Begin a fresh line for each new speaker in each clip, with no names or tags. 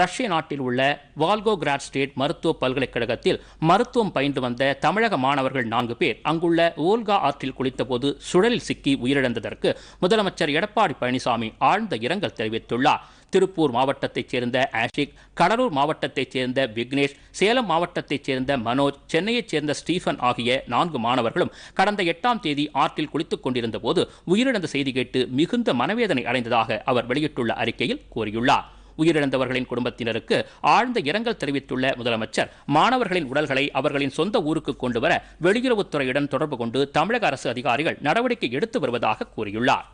ரஷ்ய நாட்டில் உள்ள வால்கோகிராட் ஸ்டேட் மருத்துவ பல்கலைக்கழகத்தில் மருத்துவம் பயின்று வந்த தமிழக மாணவர்கள் நான்கு பேர் அங்குள்ள ஓல்கா ஆற்றில் குளித்தபோது சுழலில் சிக்கி உயிரிழந்ததற்கு முதலமைச்சர் எடப்பாடி பழனிசாமி ஆழ்ந்த இரங்கல் தெரிவித்துள்ளார் திருப்பூர் மாவட்டத்தைச் சேர்ந்த ஆஷிக் கடலூர் மாவட்டத்தைச் சேர்ந்த விக்னேஷ் சேலம் மாவட்டத்தைச் சேர்ந்த மனோஜ் சென்னையைச் சேர்ந்த ஸ்டீஃபன் ஆகிய நான்கு மாணவர்களும் கடந்த எட்டாம் தேதி ஆற்றில் குளித்துக் கொண்டிருந்த போது உயிரிழந்த செய்தி கேட்டு மிகுந்த மனவேதனை அடைந்ததாக அவர் வெளியிட்டுள்ள அறிக்கையில் கூறியுள்ளார் உயிரிழந்தவர்களின் குடும்பத்தினருக்கு ஆழ்ந்த இரங்கல் தெரிவித்துள்ள முதலமைச்சர் மாணவர்களின் உடல்களை அவர்களின் சொந்த ஊருக்கு கொண்டுவர வெளியுறவுத்துறையுடன் தொடர்பு கொண்டு தமிழக அரசு அதிகாரிகள் நடவடிக்கை எடுத்து வருவதாக கூறியுள்ளார்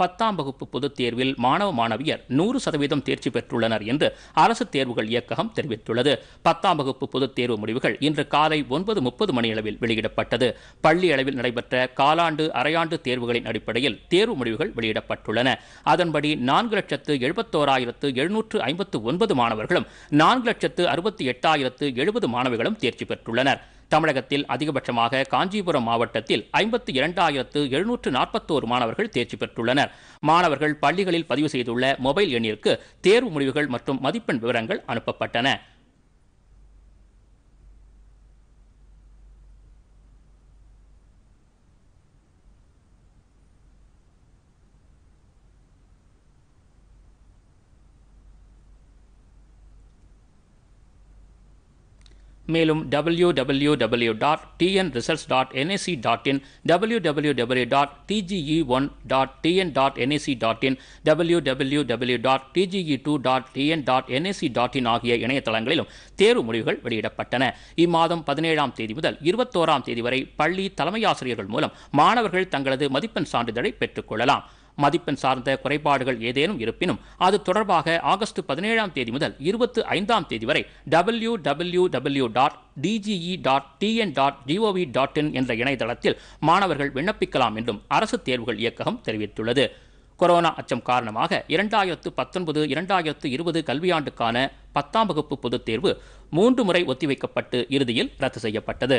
பத்தாம் வகுப்பு பொதுத் தேர்வில் மாணவ மாணவியர் நூறு சதவீதம் தேர்ச்சி பெற்றுள்ளனர் என்று அரசு தேர்வுகள் இயக்ககம் தெரிவித்துள்ளது பத்தாம் வகுப்பு பொதுத் தேர்வு முடிவுகள் இன்று காலை ஒன்பது முப்பது மணியளவில் வெளியிடப்பட்டது பள்ளி அளவில் நடைபெற்ற காலாண்டு அரையாண்டு தேர்வுகளின் அடிப்படையில் தேர்வு முடிவுகள் வெளியிடப்பட்டுள்ளன அதன்படி நான்கு லட்சத்து எழுபத்தோராயிரத்து எழுநூற்று ஐம்பத்து ஒன்பது மாணவர்களும் நான்கு லட்சத்து அறுபத்தி எட்டாயிரத்து எழுபது மாணவிகளும் தேர்ச்சி பெற்றுள்ளனர் தமிழகத்தில் அதிகபட்சமாக காஞ்சிபுரம் மாவட்டத்தில் ஐம்பத்தி இரண்டாயிரத்து எழுநூற்று நாற்பத்தோரு மாணவர்கள் தேர்ச்சி பெற்றுள்ளனர் மாணவர்கள் பள்ளிகளில் பதிவு செய்துள்ள மொபைல் எண்ணிற்கு தேர்வு முடிவுகள் மற்றும் மதிப்பெண் விவரங்கள் அனுப்பப்பட்டன மேலும் W W W dot TN results dot NIC dot in W W W dot DGE one dot TN dot NAC dot in W W W dot DGE two dot TN dot NIC dot in ஆகிய இணையதளங்களிலும் தேர்வு முடிவுகள் வெளியிடப்பட்டன இம்மாதம் பதினேழாம் தேதி முதல் இருபத்தோராம் தேதி வரை பள்ளி தலைமையாசிரியர்கள் மூலம் மாணவர்கள் தங்களது மதிப்பெண் சான்றிதழை பெற்றுக்கொள்ளலாம் மதிப்பெண் சார்ந்த குறைபாடுகள் ஏதேனும் இருப்பினும் அது தொடர்பாக ஆகஸ்ட் பதினேழாம் தேதி முதல் இருபத்து ஐந்தாம் தேதி வரை W W W dot DGE dot TN dot GOV dot in என்ற இணையதளத்தில் மாணவர்கள் விண்ணப்பிக்கலாம் என்றும் அரசு தேர்வுகள் இயக்ககம் தெரிவித்துள்ளது கொரோனா அச்சம் காரணமாக இரண்டாயிரத்து பத்தொன்பது இரண்டாயிரத்து இருபது கல்வியாண்டுக்கான பத்தாம் வகுப்பு பொதுத் தேர்வு மூன்று முறை ஒத்திவைக்கப்பட்டு இறுதியில் ரத்து செய்யப்பட்டது